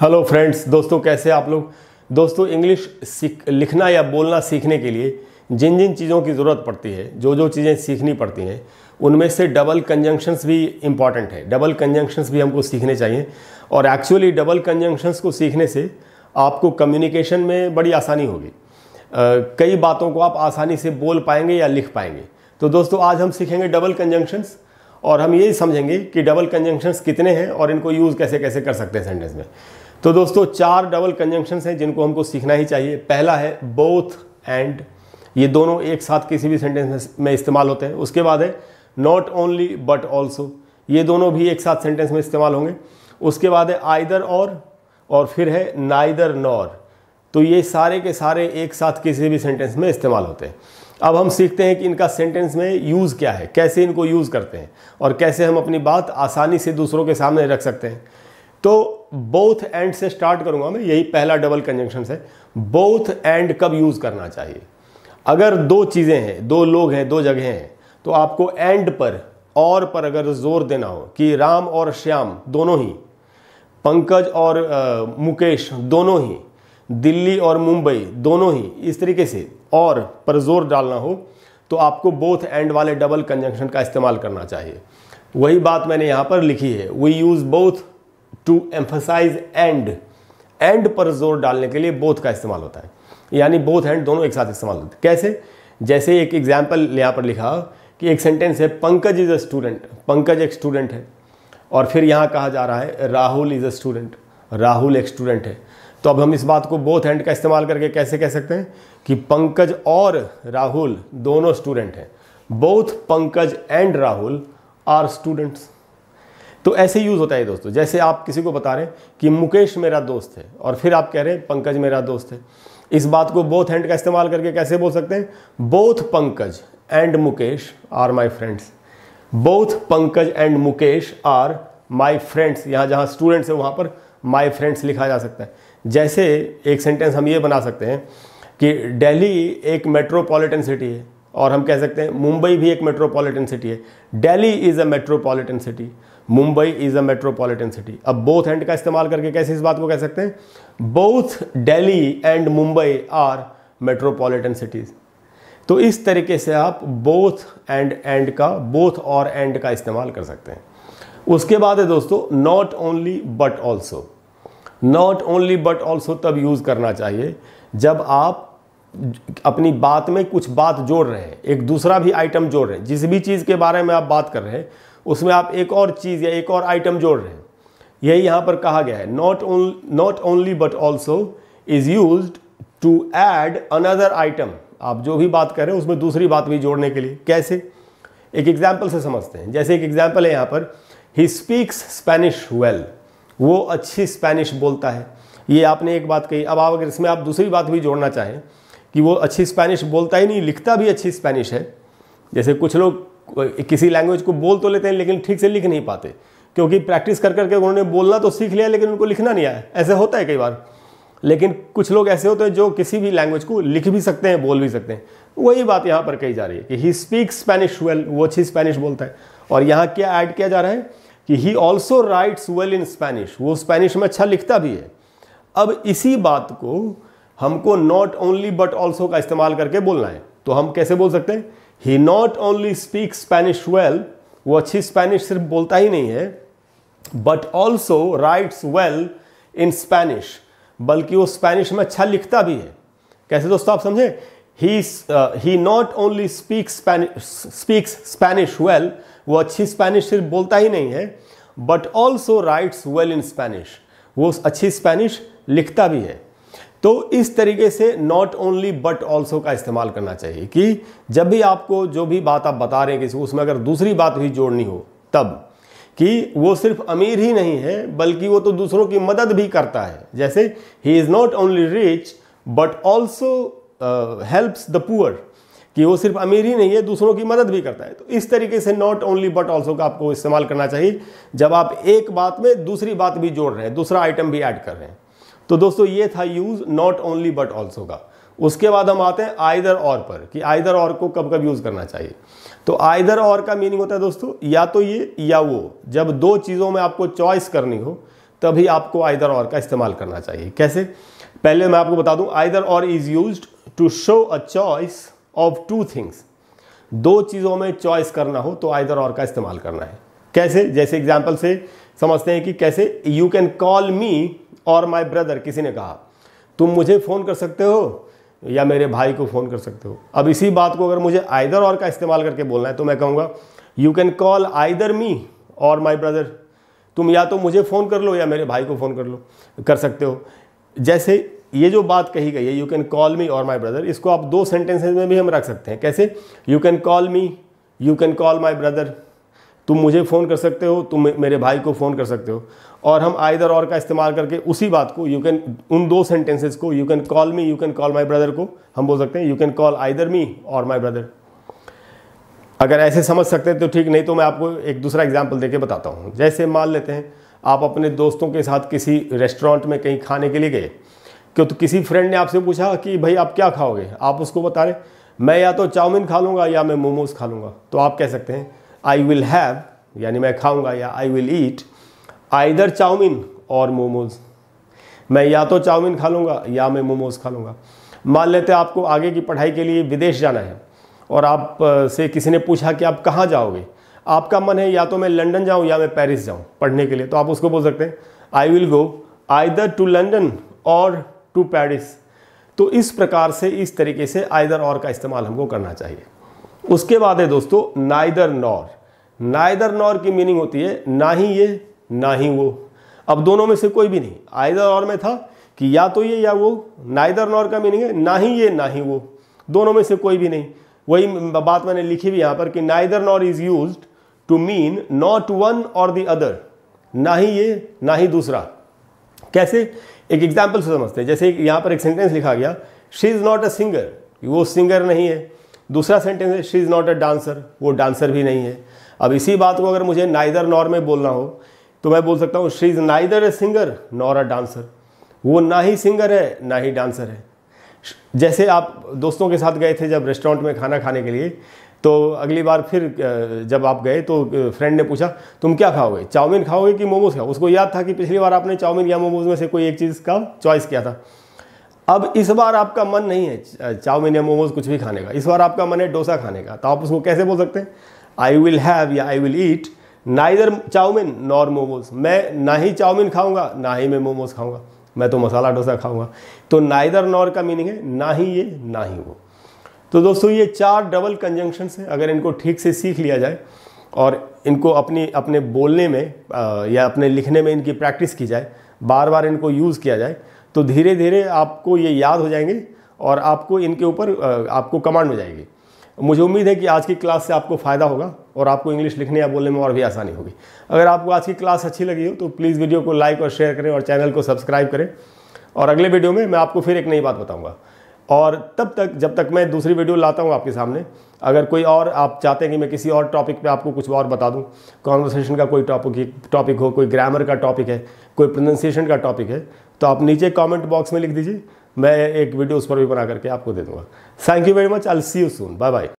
hello friends दोस्तों कैसे आप लोग दोस्तों इंग्लिश सीख लिखना या बोलना सीखने के लिए जिन जिन चीज़ों की ज़रूरत पड़ती है जो जो चीज़ें सीखनी पड़ती हैं उनमें से डबल कंजंक्शंस भी इम्पॉर्टेंट है डबल कंजंक्शंस भी हमको सीखने चाहिए और एक्चुअली डबल कंजंक्शंस को सीखने से आपको कम्युनिकेशन में बड़ी आसानी होगी कई बातों को आप आसानी से बोल पाएंगे या लिख पाएंगे तो दोस्तों आज हम सीखेंगे डबल कंजंक्शंस और हम यही समझेंगे कि डबल कंजंक्शंस कितने हैं और इनको यूज़ कैसे कैसे कर सकते हैं सेंटेंस में तो दोस्तों चार डबल कंजंक्शंस हैं जिनको हमको सीखना ही चाहिए पहला है बोथ एंड ये दोनों एक साथ किसी भी सेंटेंस में इस्तेमाल होते हैं उसके बाद है नॉट ओनली बट ऑल्सो ये दोनों भी एक साथ सेंटेंस में इस्तेमाल होंगे उसके बाद है आइदर और और फिर है नाइदर नॉर तो ये सारे के सारे एक साथ किसी भी सेंटेंस में इस्तेमाल होते हैं अब हम सीखते हैं कि इनका सेंटेंस में यूज़ क्या है कैसे इनको यूज़ करते हैं और कैसे हम अपनी बात आसानी से दूसरों के सामने रख सकते हैं तो बोथ एंड से स्टार्ट करूंगा मैं यही पहला डबल कंजंक्शन है बोथ एंड कब यूज़ करना चाहिए अगर दो चीज़ें हैं दो लोग हैं दो जगह हैं तो आपको एंड पर और पर अगर जोर देना हो कि राम और श्याम दोनों ही पंकज और आ, मुकेश दोनों ही दिल्ली और मुंबई दोनों ही इस तरीके से और पर जोर डालना हो तो आपको बोथ एंड वाले डबल कंजंक्शन का इस्तेमाल करना चाहिए वही बात मैंने यहाँ पर लिखी है we use both to emphasise and and पर जोर डालने के लिए बोथ का इस्तेमाल होता है यानी बोथ एंड दोनों एक साथ इस्तेमाल होते हैं कैसे जैसे एक एग्जाम्पल यहाँ पर लिखा कि एक सेंटेंस है Pankaj is a student Pankaj एक स्टूडेंट है और फिर यहाँ कहा जा रहा है Rahul is a student Rahul एक स्टूडेंट है तो अब हम इस बात को बोथ हैंड का इस्तेमाल करके कैसे कह सकते हैं कि पंकज और राहुल दोनों स्टूडेंट हैं both Pankaj and Rahul are students तो ऐसे यूज़ होता है दोस्तों जैसे आप किसी को बता रहे हैं कि मुकेश मेरा दोस्त है और फिर आप कह रहे हैं पंकज मेरा दोस्त है इस बात को बोथ हैंड का इस्तेमाल करके कैसे बोल सकते हैं both Pankaj and Mukesh are my friends both Pankaj and Mukesh are my friends यहाँ जहाँ स्टूडेंट्स है वहाँ पर माई फ्रेंड्स लिखा जा सकता है जैसे एक सेंटेंस हम ये बना सकते हैं कि दिल्ली एक मेट्रोपॉलिटन सिटी है और हम कह सकते हैं मुंबई भी एक मेट्रोपॉलिटन सिटी है Delhi is a metropolitan city Mumbai is a metropolitan city अब बोथ एंड का इस्तेमाल करके कैसे इस बात को कह सकते हैं both Delhi and Mumbai are metropolitan cities तो इस तरीके से आप बोथ एंड एंड का बोथ और एंड का इस्तेमाल कर सकते हैं उसके बाद है दोस्तों not only but also not only but also तब यूज़ करना चाहिए जब आप अपनी बात में कुछ बात जोड़ रहे हैं एक दूसरा भी आइटम जोड़ रहे हैं जिस भी चीज़ के बारे में आप बात कर रहे हैं उसमें आप एक और चीज़ या एक और आइटम जोड़ रहे हैं यही यहाँ पर कहा गया है not not only but also is use to add another item आप जो भी बात कर रहे हैं उसमें दूसरी बात भी जोड़ने के लिए कैसे एक एग्जाम्पल से समझते हैं जैसे एक एग्जाम्पल है यहाँ पर ही स्पीक्स स्पेनिश वेल वो अच्छी स्पेनिश बोलता है ये आपने एक बात कही अब आप अगर इसमें आप दूसरी बात भी जोड़ना चाहें कि वो अच्छी स्पेनिश बोलता ही नहीं लिखता भी अच्छी स्पेनिश है जैसे कुछ लोग किसी लैंग्वेज को बोल तो लेते हैं लेकिन ठीक से लिख नहीं पाते क्योंकि प्रैक्टिस कर करके उन्होंने बोलना तो सीख लिया लेकिन उनको लिखना नहीं आया ऐसे होता है कई बार लेकिन कुछ लोग ऐसे होते हैं जो किसी भी लैंग्वेज को लिख भी सकते हैं बोल भी सकते हैं वही बात यहाँ पर कही जा रही है कि ही स्पीक स्पेनिश वेल वो अच्छी स्पेनिश बोलता है और यहाँ क्या ऐड किया जा रहा है कि he also writes well in Spanish वो स्पेनिश में अच्छा लिखता भी है अब इसी बात को हमको नॉट ओनली बट ऑल्सो का इस्तेमाल करके बोलना है तो हम कैसे बोल सकते हैं he not only speak Spanish well वो अच्छी स्पेनिश सिर्फ बोलता ही नहीं है but also writes well in Spanish बल्कि वो स्पेनिश में अच्छा लिखता भी है कैसे दोस्तों आप समझे he he not only speak Spanish speaks Spanish well वो अच्छी स्पेनिश सिर्फ बोलता ही नहीं है but also writes well in Spanish वो अच्छी स्पेनिश लिखता भी है तो इस तरीके से नॉट ओनली बट ऑल्सो का इस्तेमाल करना चाहिए कि जब भी आपको जो भी बात आप बता रहे हैं किसी उसमें अगर दूसरी बात भी जोड़नी हो तब कि वो सिर्फ अमीर ही नहीं है बल्कि वो तो दूसरों की मदद भी करता है जैसे he is not only rich but also helps the poor कि वो सिर्फ अमीर ही नहीं है दूसरों की मदद भी करता है तो इस तरीके से नॉट ओनली बट ऑल्सो का आपको इस्तेमाल करना चाहिए जब आप एक बात में दूसरी बात भी जोड़ रहे हैं दूसरा आइटम भी ऐड कर रहे हैं तो दोस्तों ये था use not only but also का उसके बाद हम आते हैं आइदर और पर कि आइदर और को कब कब यूज़ करना चाहिए तो आइदर और का मीनिंग होता है दोस्तों या तो ये या वो जब दो चीज़ों में आपको चॉइस करनी हो तभी आपको आइदर और का इस्तेमाल करना चाहिए कैसे पहले मैं आपको बता दूं either or is use to show a choice of two things दो चीज़ों में चॉइस करना हो तो आइदर और का इस्तेमाल करना है कैसे जैसे एग्जाम्पल से समझते हैं कि कैसे you can call me or my brother किसी ने कहा तुम मुझे फ़ोन कर सकते हो या मेरे भाई को फ़ोन कर सकते हो अब इसी बात को अगर मुझे आइदर और का इस्तेमाल करके बोलना है तो मैं कहूँगा you can call either me or my brother तुम या तो मुझे फ़ोन कर लो या मेरे भाई को फ़ोन कर लो कर सकते हो जैसे ये जो बात कही गई है you can call me or my brother इसको आप दो सेंटेंसेज में भी हम रख सकते हैं कैसे you can call me you can call my brother तुम मुझे फ़ोन कर सकते हो तुम मेरे भाई को फ़ोन कर सकते हो और हम आइदर और का इस्तेमाल करके उसी बात को यू कैन उन दो सेंटेंसेस को you can call me you can call my brother को हम बोल सकते हैं you can call either me or my brother अगर ऐसे समझ सकते हैं तो ठीक नहीं तो मैं आपको एक दूसरा एग्जाम्पल देके बताता हूँ जैसे मान लेते हैं आप अपने दोस्तों के साथ किसी रेस्टोरेंट में कहीं खाने के लिए गए क्यों तो किसी फ्रेंड ने आपसे पूछा कि भाई आप क्या खाओगे आप उसको बता रहे मैं या तो चाउमीन खा लूँगा या मैं मोमोज़ खा लूँगा तो आप कह सकते हैं आई विल हैव यानी मैं खाऊंगा या I will eat either chow mein or momos मैं या तो चाउमिन खा लूँगा या मैं मोमोज खा लूँगा मान लेते आपको आगे की पढ़ाई के लिए विदेश जाना है और आप से किसी ने पूछा कि आप कहाँ जाओगे आपका मन है या तो मैं लंदन जाऊँ या मैं पेरिस जाऊँ पढ़ने के लिए तो आप उसको बोल सकते हैं I will go either to London or to Paris तो इस प्रकार से इस तरीके से आइदर और का इस्तेमाल हमको करना चाहिए उसके बाद है दोस्तों नाइदर नॉर नाइदर नॉर की मीनिंग होती है ना ही ये ना ही वो अब दोनों में से कोई भी नहीं आइदर और में था कि या तो ये या वो नाइदर नॉर का मीनिंग है ना ही ये ना ही वो दोनों में से कोई भी नहीं वही बात मैंने लिखी भी यहाँ पर कि neither nor is used to mean not one or the other ना ही ये ना ही दूसरा कैसे एक एग्जाम्पल से समझते हैं जैसे यहाँ पर एक सेंटेंस लिखा गया she is not a singer वो सिंगर नहीं है दूसरा सेंटेंस है she is not a dancer वो डांसर भी नहीं है अब इसी बात को अगर मुझे नाइदर नॉर में बोलना हो तो मैं बोल सकता हूँ she is neither a singer nor a dancer वो ना ही सिंगर है ना ही डांसर है जैसे आप दोस्तों के साथ गए थे जब रेस्टोरेंट में खाना खाने के लिए तो अगली बार फिर जब आप गए तो फ्रेंड ने पूछा तुम क्या खाओगे चाउमीन खाओगे कि मोमोज खाओ उसको याद था कि पिछली बार आपने चाउमीन या मोमोज में से कोई एक चीज़ का चॉइस किया था अब इस बार आपका मन नहीं है चाउमीन या मोमोज कुछ भी खाने का इस बार आपका मन है डोसा खाने का तो आप उसको कैसे बोल सकते हैं आई विल हैव या आई विल ईट ना इधर चाउमीन नॉर मोमोज मैं ना ही चाउमीन खाऊंगा ना ही मैं मोमोज खाऊंगा मैं तो मसाला डोसा खाऊंगा तो ना इधर नॉर का मीनिंग है ना ही ये ना ही वो तो दोस्तों ये चार डबल कंजंक्शन है अगर इनको ठीक से सीख लिया जाए और इनको अपनी अपने बोलने में या अपने लिखने में इनकी प्रैक्टिस की जाए बार बार इनको यूज़ किया जाए तो धीरे धीरे आपको ये याद हो जाएंगे और आपको इनके ऊपर आपको कमांड हो जाएगी मुझे उम्मीद है कि आज की क्लास से आपको फ़ायदा होगा और आपको इंग्लिश लिखने या बोलने में और भी आसानी होगी अगर आपको आज की क्लास अच्छी लगी हो तो प्लीज़ वीडियो को लाइक और शेयर करें और चैनल को सब्सक्राइब करें और अगले वीडियो में मैं आपको फिर एक नई बात बताऊंगा और तब तक जब तक मैं दूसरी वीडियो लाता हूँ आपके सामने अगर कोई और आप चाहते हैं कि मैं किसी और टॉपिक पे आपको कुछ और बता दूँ कॉन्वर्सेशन का कोई टॉपिक टॉपिक हो कोई ग्रामर का टॉपिक है कोई प्रोनंसिएशन का टॉपिक है तो आप नीचे कमेंट बॉक्स में लिख दीजिए मैं एक वीडियो उस पर भी बना करके आपको दे दूंगा thank you very much I see you soon bye bye